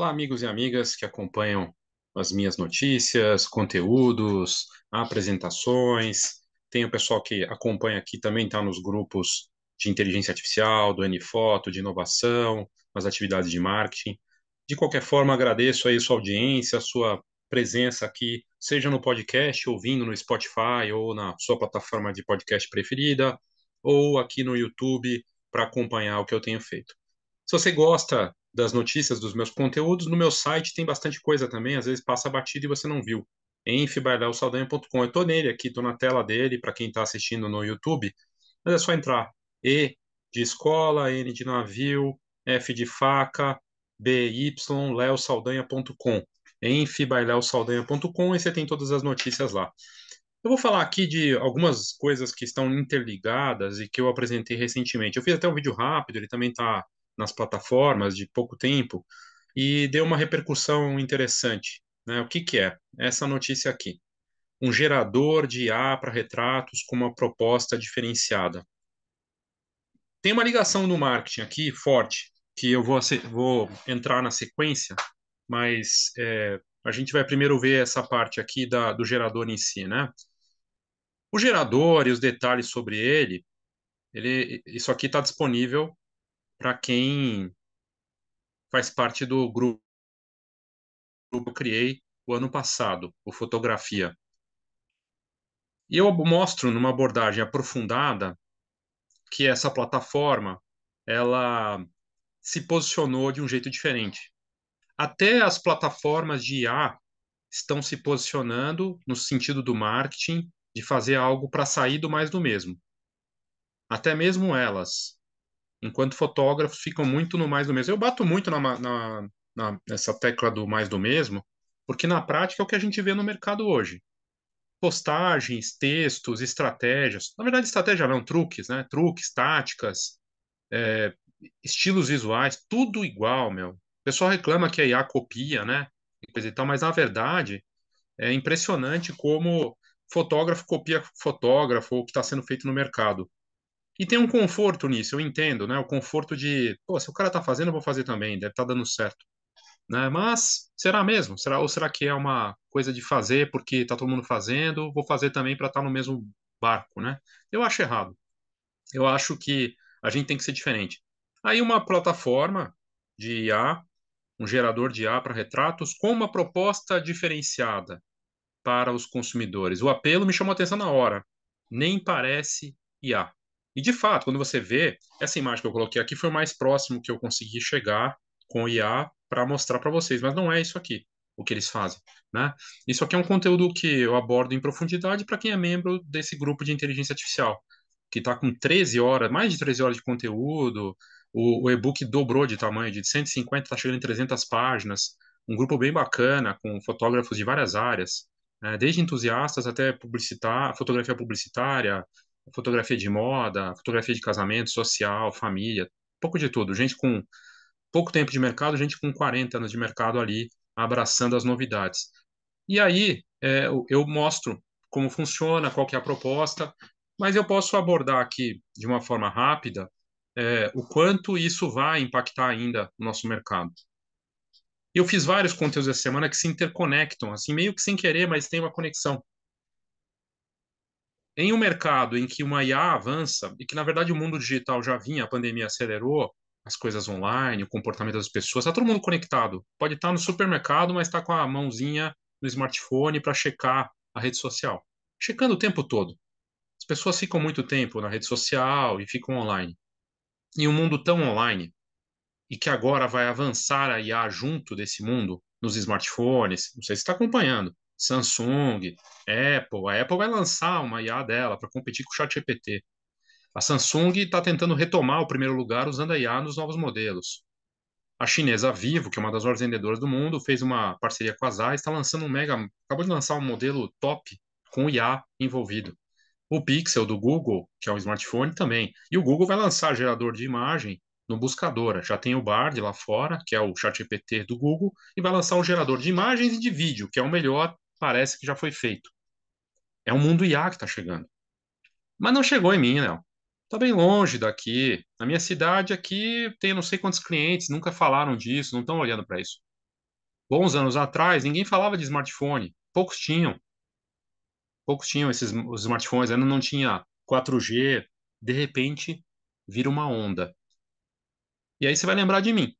Olá, amigos e amigas que acompanham as minhas notícias, conteúdos, apresentações. Tem o pessoal que acompanha aqui também está nos grupos de inteligência artificial, do Nfoto, de inovação, nas atividades de marketing. De qualquer forma, agradeço aí a sua audiência, a sua presença aqui, seja no podcast, ouvindo no Spotify ou na sua plataforma de podcast preferida, ou aqui no YouTube para acompanhar o que eu tenho feito. Se você gosta das notícias dos meus conteúdos. No meu site tem bastante coisa também, às vezes passa batido e você não viu. Em Eu estou nele aqui, estou na tela dele, para quem está assistindo no YouTube. Mas é só entrar. E de escola, N de navio, F de faca, BY, leosaldanha.com. Em e você tem todas as notícias lá. Eu vou falar aqui de algumas coisas que estão interligadas e que eu apresentei recentemente. Eu fiz até um vídeo rápido, ele também está nas plataformas de pouco tempo e deu uma repercussão interessante. Né? O que, que é? Essa notícia aqui. Um gerador de IA para retratos com uma proposta diferenciada. Tem uma ligação do marketing aqui forte, que eu vou, vou entrar na sequência, mas é, a gente vai primeiro ver essa parte aqui da, do gerador em si, né? O gerador e os detalhes sobre ele, ele isso aqui está disponível para quem faz parte do grupo que eu criei o ano passado, o Fotografia. E eu mostro numa abordagem aprofundada que essa plataforma ela se posicionou de um jeito diferente. Até as plataformas de IA estão se posicionando no sentido do marketing, de fazer algo para sair do mais do mesmo. Até mesmo elas, enquanto fotógrafos ficam muito no mais do mesmo. Eu bato muito na, na, na, nessa tecla do mais do mesmo, porque na prática é o que a gente vê no mercado hoje. Postagens, textos, estratégias. Na verdade, estratégia não, truques, né? Truques, táticas, é, estilos visuais, tudo igual, meu. O pessoal reclama que a IA copia, né? E coisa e tal, mas na verdade é impressionante como fotógrafo copia fotógrafo ou o que está sendo feito no mercado. E tem um conforto nisso, eu entendo, né? O conforto de, pô, se o cara tá fazendo, eu vou fazer também, deve estar tá dando certo. Né? Mas será mesmo? Será ou será que é uma coisa de fazer porque tá todo mundo fazendo, vou fazer também para estar tá no mesmo barco, né? Eu acho errado. Eu acho que a gente tem que ser diferente. Aí uma plataforma de IA, um gerador de IA para retratos com uma proposta diferenciada para os consumidores. O apelo me chamou atenção na hora. Nem parece IA. E de fato, quando você vê, essa imagem que eu coloquei aqui foi o mais próximo que eu consegui chegar com o IA para mostrar para vocês, mas não é isso aqui o que eles fazem, né? Isso aqui é um conteúdo que eu abordo em profundidade para quem é membro desse grupo de inteligência artificial, que está com 13 horas, mais de 13 horas de conteúdo, o, o e-book dobrou de tamanho, de 150 está chegando em 300 páginas, um grupo bem bacana com fotógrafos de várias áreas, né? desde entusiastas até publicitar, fotografia publicitária, fotografia de moda, fotografia de casamento, social, família, pouco de tudo. Gente com pouco tempo de mercado, gente com 40 anos de mercado ali, abraçando as novidades. E aí é, eu mostro como funciona, qual que é a proposta, mas eu posso abordar aqui de uma forma rápida é, o quanto isso vai impactar ainda o nosso mercado. Eu fiz vários conteúdos essa semana que se interconectam, assim, meio que sem querer, mas tem uma conexão em um mercado em que uma IA avança, e que na verdade o mundo digital já vinha, a pandemia acelerou, as coisas online, o comportamento das pessoas, está todo mundo conectado. Pode estar no supermercado, mas está com a mãozinha no smartphone para checar a rede social. Checando o tempo todo. As pessoas ficam muito tempo na rede social e ficam online. Em um mundo tão online, e que agora vai avançar a IA junto desse mundo, nos smartphones, não sei se está acompanhando, Samsung, Apple. A Apple vai lançar uma IA dela para competir com o ChatGPT. A Samsung está tentando retomar o primeiro lugar usando a IA nos novos modelos. A chinesa Vivo, que é uma das maiores vendedoras do mundo, fez uma parceria com a ZAI, está lançando um mega, acabou de lançar um modelo top com IA envolvido. O Pixel do Google, que é um smartphone também. E o Google vai lançar gerador de imagem no buscador. Já tem o Bard lá fora, que é o ChatGPT do Google, e vai lançar um gerador de imagens e de vídeo, que é o melhor parece que já foi feito. É um mundo IA que está chegando. Mas não chegou em mim, não. Está bem longe daqui. Na minha cidade aqui tem não sei quantos clientes, nunca falaram disso, não estão olhando para isso. Bons anos atrás, ninguém falava de smartphone. Poucos tinham. Poucos tinham esses os smartphones, ainda não tinha 4G. De repente, vira uma onda. E aí você vai lembrar de mim.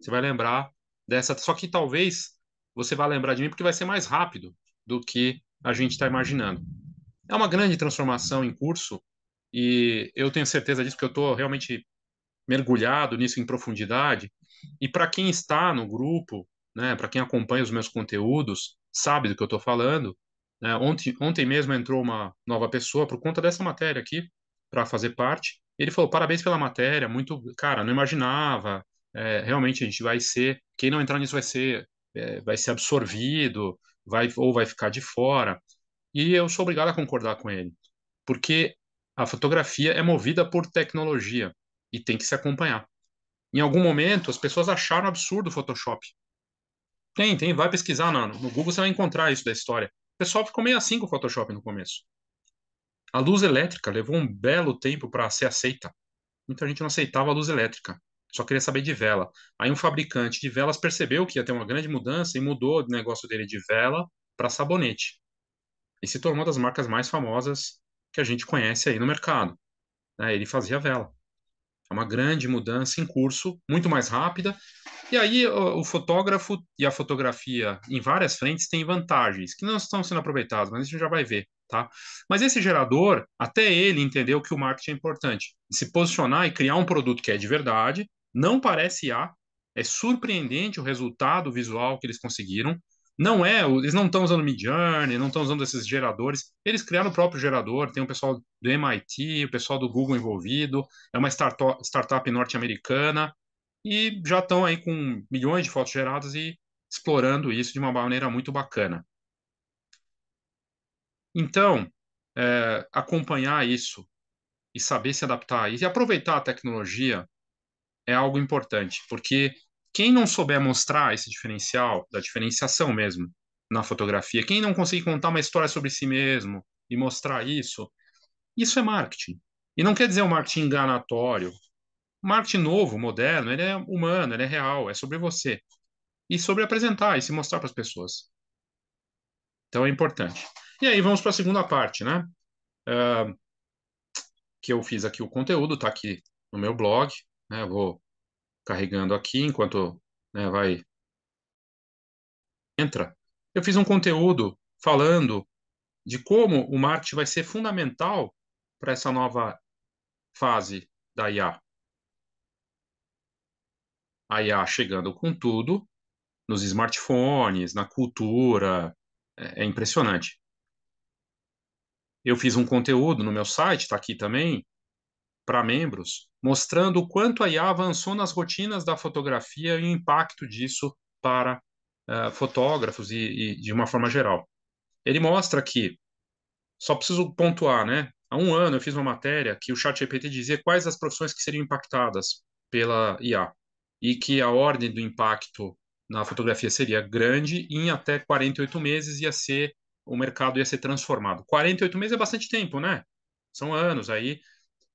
Você vai lembrar dessa. Só que talvez você vai lembrar de mim porque vai ser mais rápido do que a gente está imaginando. É uma grande transformação em curso e eu tenho certeza disso porque eu estou realmente mergulhado nisso em profundidade. E para quem está no grupo, né, para quem acompanha os meus conteúdos, sabe do que eu estou falando. Né? Ontem, ontem mesmo entrou uma nova pessoa por conta dessa matéria aqui para fazer parte. Ele falou: parabéns pela matéria, muito. Cara, não imaginava. É, realmente a gente vai ser. Quem não entrar nisso vai ser é, vai ser absorvido, vai ou vai ficar de fora. E eu sou obrigado a concordar com ele, porque a fotografia é movida por tecnologia e tem que se acompanhar. Em algum momento, as pessoas acharam absurdo o Photoshop. Tem, tem, vai pesquisar no, no Google, você vai encontrar isso da história. O pessoal ficou meio assim com o Photoshop no começo. A luz elétrica levou um belo tempo para ser aceita. Muita gente não aceitava a luz elétrica só queria saber de vela. Aí um fabricante de velas percebeu que ia ter uma grande mudança e mudou o negócio dele de vela para sabonete. E se tornou uma das marcas mais famosas que a gente conhece aí no mercado. Né? Ele fazia vela. É uma grande mudança em curso, muito mais rápida. E aí o, fotógrafo e a fotografia em várias frentes têm vantagens que não estão sendo aproveitadas, mas a gente já vai ver, tá? Mas esse gerador, até ele entendeu que o marketing é importante, se posicionar e criar um produto que é de verdade, não parece A. É surpreendente o resultado visual que eles conseguiram. Não é, eles não estão usando Midjourney, não estão usando esses geradores. Eles criaram o próprio gerador, tem o pessoal do MIT, o pessoal do Google envolvido, é uma startup, norte-americana e já estão aí com milhões de fotos geradas e explorando isso de uma maneira muito bacana. Então, é, acompanhar isso e saber se adaptar e aproveitar a tecnologia é algo importante, porque quem não souber mostrar esse diferencial, da diferenciação mesmo, na fotografia, quem não conseguir contar uma história sobre si mesmo e mostrar isso, isso é marketing. E não quer dizer um marketing enganatório. Marketing novo, moderno, ele é humano, ele é real, é sobre você. E sobre apresentar e se mostrar para as pessoas. Então é importante. E aí vamos para a segunda parte, né? Uh, que eu fiz aqui o conteúdo, está aqui no meu blog, né? Eu vou carregando aqui enquanto né, vai entra. Eu fiz um conteúdo falando de como o marketing vai ser fundamental para essa nova fase da IA. A IA chegando com tudo nos smartphones, na cultura, é, é impressionante. Eu fiz um conteúdo no meu site, está aqui também, para membros, mostrando o quanto a IA avançou nas rotinas da fotografia e o impacto disso para uh, fotógrafos e, e de uma forma geral. Ele mostra que, só preciso pontuar, né? Há um ano eu fiz uma matéria que o ChatGPT dizia quais as profissões que seriam impactadas pela IA e que a ordem do impacto na fotografia seria grande e em até 48 meses ia ser o mercado ia ser transformado. 48 meses é bastante tempo, né? São anos aí.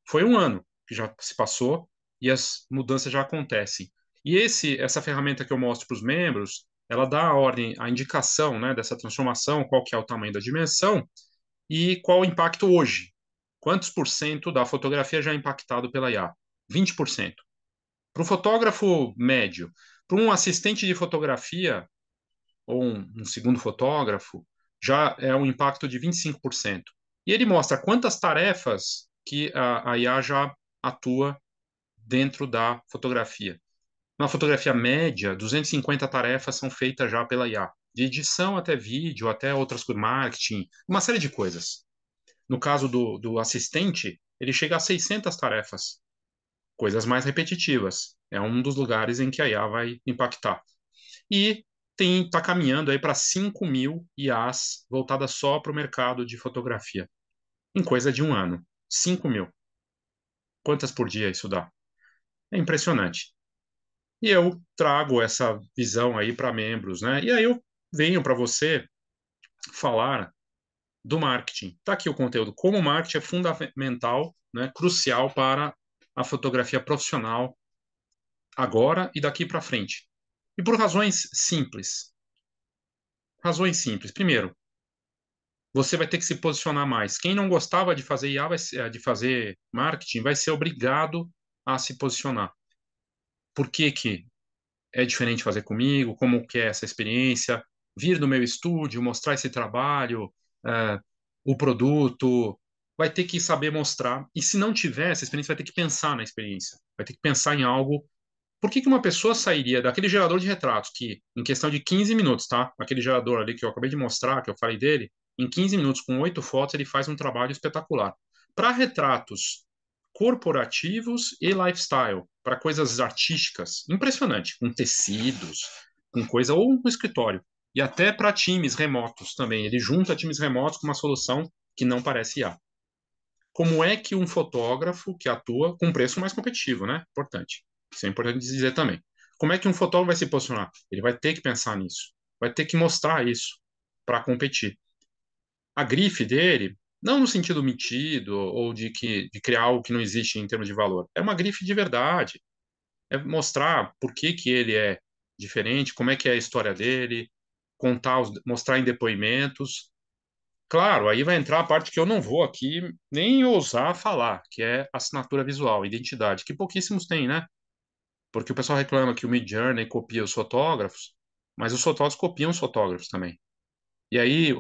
Foi um ano que já se passou e as mudanças já acontecem. E esse, essa ferramenta que eu mostro para os membros, ela dá a ordem, a indicação né, dessa transformação, qual que é o tamanho da dimensão e qual o impacto hoje. Quantos por cento da fotografia já é impactado pela IA? 20%. Para um fotógrafo médio, para um assistente de fotografia ou um, um segundo fotógrafo, já é um impacto de 25%. E ele mostra quantas tarefas que a, a IA já atua dentro da fotografia. Na fotografia média, 250 tarefas são feitas já pela IA, de edição até vídeo, até outras coisas, marketing, uma série de coisas. No caso do, do assistente, ele chega a 600 tarefas, coisas mais repetitivas. É um dos lugares em que a IA vai impactar. E está caminhando aí para 5 mil IAs voltadas só para o mercado de fotografia, em coisa de um ano. 5 mil. Quantas por dia isso dá? É impressionante. E eu trago essa visão aí para membros, né? E aí eu venho para você falar do marketing. Está aqui o conteúdo. Como o marketing é fundamental, né, crucial para a fotografia profissional agora e daqui para frente. E por razões simples. Razões simples. Primeiro, você vai ter que se posicionar mais. Quem não gostava de fazer IA, vai ser, eh, de fazer marketing, vai ser obrigado a se posicionar. Por que que é diferente fazer comigo? Como que é essa experiência? Vir no meu estúdio, mostrar esse trabalho, eh, o produto, vai ter que saber mostrar. E se não tiver essa experiência, vai ter que pensar na experiência, vai ter que pensar em algo. Por que, que uma pessoa sairia daquele gerador de retratos que, em questão de 15 minutos, tá? Aquele gerador ali que eu acabei de mostrar, que eu falei dele, em 15 minutos, com oito fotos, ele faz um trabalho espetacular. Para retratos corporativos e lifestyle, para coisas artísticas, impressionante, com tecidos, com coisa, ou um escritório. E até para times remotos também. Ele junta times remotos com uma solução que não parece IA. Como é que um fotógrafo que atua com preço mais competitivo, né? Importante. Isso é importante dizer também. Como é que um fotógrafo vai se posicionar? Ele vai ter que pensar nisso, vai ter que mostrar isso para competir a grife dele, não no sentido metido ou de, que, de criar algo que não existe em termos de valor, é uma grife de verdade. É mostrar por que, que ele é diferente, como é que é a história dele, contar, os, mostrar em depoimentos. Claro, aí vai entrar a parte que eu não vou aqui nem ousar falar, que é assinatura visual, identidade, que pouquíssimos têm, né? Porque o pessoal reclama que o Mid Journey copia os fotógrafos, mas os fotógrafos copiam os fotógrafos também. E aí o,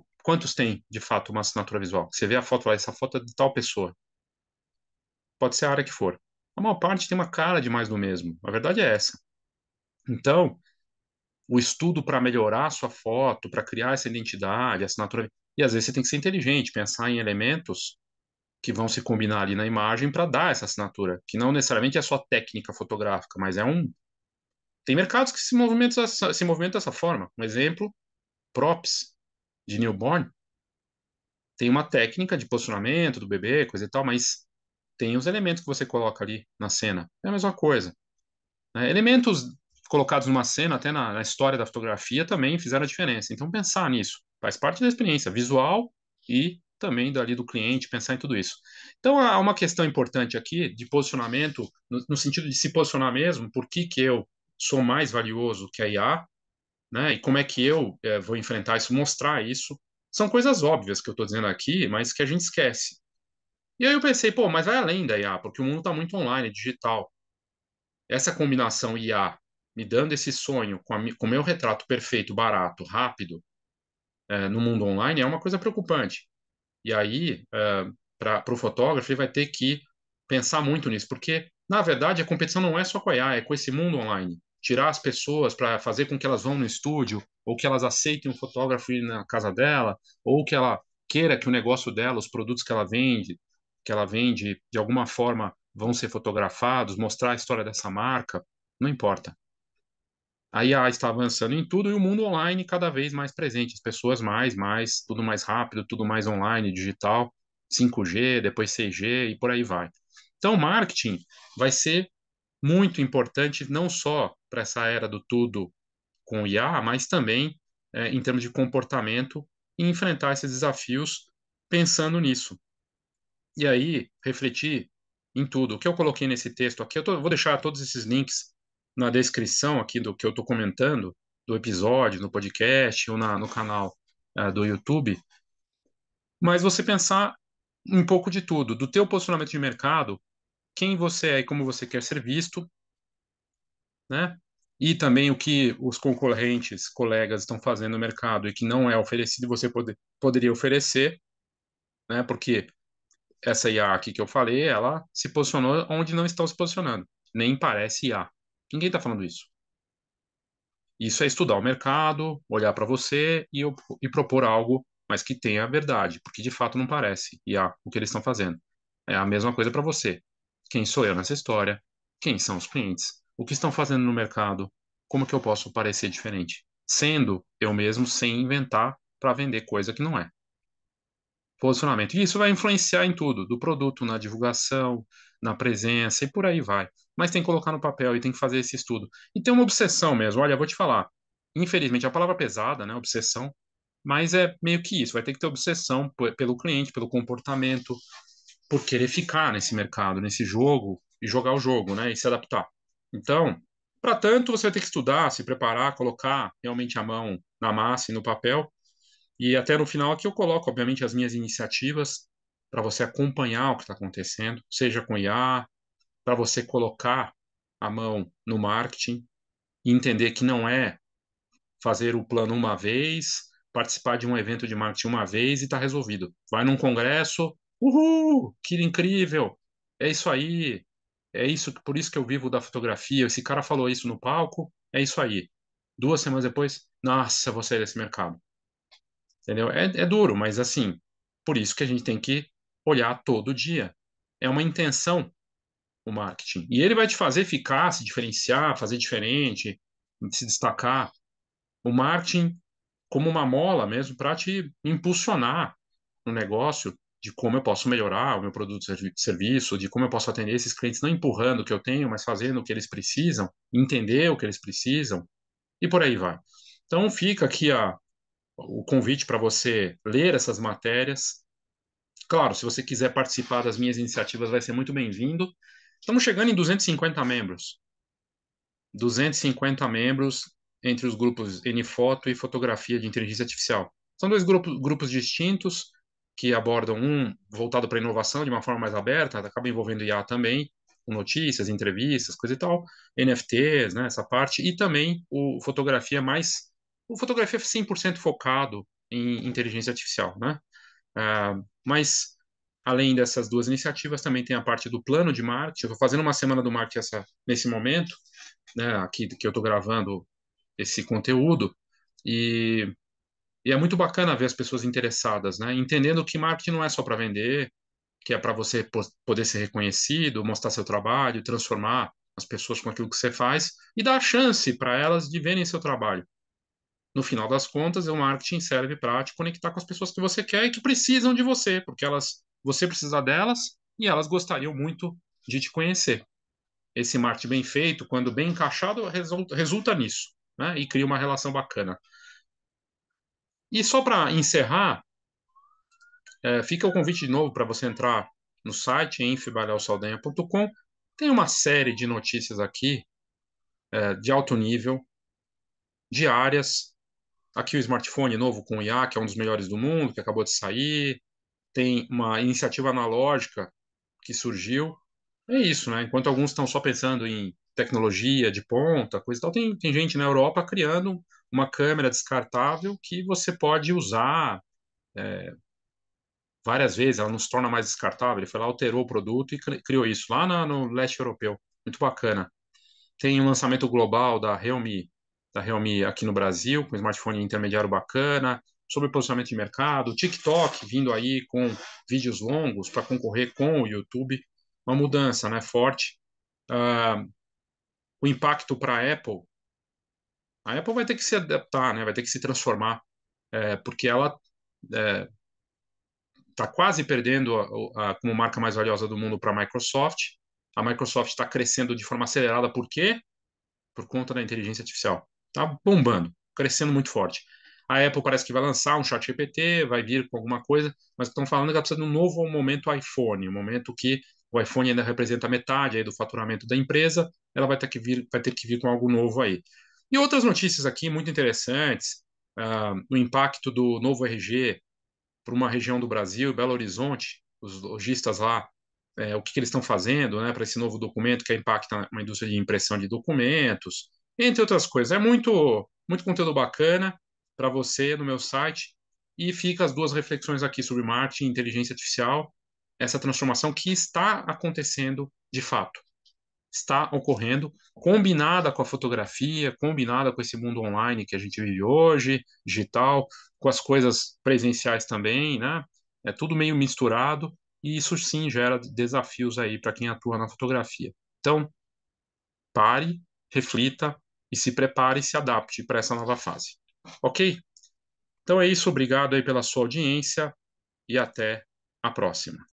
o, Quantos têm, de fato, uma assinatura visual? Você vê a foto lá, essa foto é de tal pessoa. Pode ser a área que for. A maior parte tem uma cara de mais do mesmo. A verdade é essa. Então, o estudo para melhorar a sua foto, para criar essa identidade, assinatura. E às vezes você tem que ser inteligente, pensar em elementos que vão se combinar ali na imagem para dar essa assinatura, que não necessariamente é só técnica fotográfica, mas é um. Tem mercados que se movimentam, se movimentam dessa forma. Um exemplo, props de newborn, tem uma técnica de posicionamento do bebê, coisa e tal, mas tem os elementos que você coloca ali na cena. É a mesma coisa. Né? Elementos colocados numa cena, até na, na, história da fotografia, também fizeram a diferença. Então, pensar nisso faz parte da experiência visual e também dali do cliente, pensar em tudo isso. Então, há uma questão importante aqui de posicionamento, no, no sentido de se posicionar mesmo, por que, que eu sou mais valioso que a IA, né? E como é que eu é, vou enfrentar isso, mostrar isso? São coisas óbvias que eu estou dizendo aqui, mas que a gente esquece. E aí eu pensei, pô, mas vai além da IA, porque o mundo está muito online, digital. Essa combinação IA me dando esse sonho com, o meu retrato perfeito, barato, rápido, é, no mundo online, é uma coisa preocupante. E aí, é, eh, para o fotógrafo, ele vai ter que pensar muito nisso, porque, na verdade, a competição não é só com a IA, é com esse mundo online tirar as pessoas para fazer com que elas vão no estúdio, ou que elas aceitem um fotógrafo ir na casa dela, ou que ela queira que o negócio dela, os produtos que ela vende, que ela vende, de alguma forma vão ser fotografados, mostrar a história dessa marca, não importa. A IA está avançando em tudo e o mundo online cada vez mais presente, as pessoas mais, mais, tudo mais rápido, tudo mais online, digital, 5G, depois 6G e por aí vai. Então, marketing vai ser muito importante, não só para essa era do tudo com IA, mas também é, em termos de comportamento e enfrentar esses desafios pensando nisso. E aí, refletir em tudo. O que eu coloquei nesse texto aqui, eu tô, vou deixar todos esses links na descrição aqui do que eu estou comentando, do episódio, no podcast ou na, no canal uh, do YouTube. Mas você pensar um pouco de tudo, do teu posicionamento de mercado, quem você é e como você quer ser visto, né? E também o que os concorrentes, colegas estão fazendo no mercado e que não é oferecido, você poderia oferecer, né? Porque essa IA aqui que eu falei, ela se posicionou onde não estão se posicionando. Nem parece IA. Ninguém está falando isso. Isso é estudar o mercado, olhar para você e, e, propor algo, mas que tenha a verdade, porque de fato não parece IA o que eles estão fazendo. É a mesma coisa para você. Quem sou eu nessa história? Quem são os clientes? O que estão fazendo no mercado? Como que eu posso parecer diferente? Sendo eu mesmo sem inventar para vender coisa que não é. Posicionamento. E isso vai influenciar em tudo, do produto, na divulgação, na presença e por aí vai. Mas tem que colocar no papel e tem que fazer esse estudo. E tem uma obsessão mesmo. Olha, vou te falar. Infelizmente, é a palavra pesada, né? Obsessão, mas é meio que isso, vai ter que ter obsessão pelo cliente, pelo comportamento, por querer ficar nesse mercado, nesse jogo, e jogar o jogo, né? E se adaptar. Então, para tanto, você vai ter que estudar, se preparar, colocar realmente a mão na massa e no papel. E até no final aqui eu coloco, obviamente, as minhas iniciativas para você acompanhar o que está acontecendo, seja com IA, para você colocar a mão no marketing e entender que não é fazer o plano uma vez, participar de um evento de marketing uma vez e está resolvido. Vai num congresso, Uhul, que incrível! É isso aí. É isso, por isso que eu vivo da fotografia. Esse cara falou isso no palco, é isso aí. Duas semanas depois, nossa, vou sair desse mercado. Entendeu? É, é duro, mas assim, por isso que a gente tem que olhar todo dia. É uma intenção o marketing. E ele vai te fazer ficar, se diferenciar, fazer diferente, se destacar. O marketing como uma mola mesmo para te impulsionar no negócio, de como eu posso melhorar o meu produto e serviço, de como eu posso atender esses clientes, não empurrando o que eu tenho, mas fazendo o que eles precisam, entender o que eles precisam, e por aí vai. Então, fica aqui a, o convite para você ler essas matérias. Claro, se você quiser participar das minhas iniciativas, vai ser muito bem-vindo. Estamos chegando em 250 membros. 250 membros entre os grupos N Foto e Fotografia de Inteligência Artificial. São dois grupos, grupos distintos, que abordam um voltado para inovação de uma forma mais aberta, acaba envolvendo IA também, com notícias, entrevistas, coisa e tal, NFTs, né, essa parte, e também o fotografia mais, o fotografia 100% focado em inteligência artificial, né? Ah, mas além dessas duas iniciativas, também tem a parte do plano de marketing. Eu estou fazendo uma semana do marketing essa, nesse momento, né, aqui que eu estou gravando esse conteúdo, e e é muito bacana ver as pessoas interessadas, né? Entendendo que marketing não é só para vender, que é para você poder ser reconhecido, mostrar seu trabalho, transformar as pessoas com aquilo que você faz e dar chance para elas de verem seu trabalho. No final das contas, o marketing serve para te conectar com as pessoas que você quer e que precisam de você, porque elas, você precisa delas e elas gostariam muito de te conhecer. Esse marketing bem feito, quando bem encaixado, resulta, resulta nisso, né? E cria uma relação bacana. E só para encerrar, é, fica o convite de novo para você entrar no site enfibalhaosaldanha.com. Tem uma série de notícias aqui é, de alto nível, diárias. Aqui o smartphone novo com o IA, que é um dos melhores do mundo, que acabou de sair. Tem uma iniciativa analógica que surgiu. É isso, né? Enquanto alguns estão só pensando em tecnologia de ponta, coisa e tal, tem, tem gente na Europa criando uma câmera descartável que você pode usar é, várias vezes, ela não se torna mais descartável. Ele foi lá, alterou o produto e criou isso lá no leste europeu. Muito bacana. Tem um lançamento global da Realme, da Realme aqui no Brasil, com smartphone intermediário bacana, sobre posicionamento de mercado, TikTok vindo aí com vídeos longos para concorrer com o YouTube. Uma mudança né, forte. Uh, o impacto para a Apple a Apple vai ter que se adaptar, né? vai ter que se transformar, é, porque ela está é, tá quase perdendo a, a, como marca mais valiosa do mundo para a Microsoft. A Microsoft está crescendo de forma acelerada, por quê? Por conta da inteligência artificial. Está bombando, crescendo muito forte. A Apple parece que vai lançar um chat GPT, vai vir com alguma coisa, mas estão falando que ela precisa de um novo momento iPhone, um momento que o iPhone ainda representa metade aí do faturamento da empresa, ela vai ter que vir, vai ter que vir com algo novo aí. E outras notícias aqui muito interessantes: uh, ah, o impacto do novo RG para uma região do Brasil, Belo Horizonte, os lojistas lá, é, o que, que eles estão fazendo né, para esse novo documento que impacta uma indústria de impressão de documentos, entre outras coisas. É muito, muito conteúdo bacana para você no meu site. E fica as duas reflexões aqui sobre marketing e inteligência artificial, essa transformação que está acontecendo de fato está ocorrendo, combinada com a fotografia, combinada com esse mundo online que a gente vive hoje, digital, com as coisas presenciais também, né? É tudo meio misturado e isso sim gera desafios aí para quem atua na fotografia. Então, pare, reflita e se prepare e se adapte para essa nova fase. OK? Então é isso, obrigado aí pela sua audiência e até a próxima.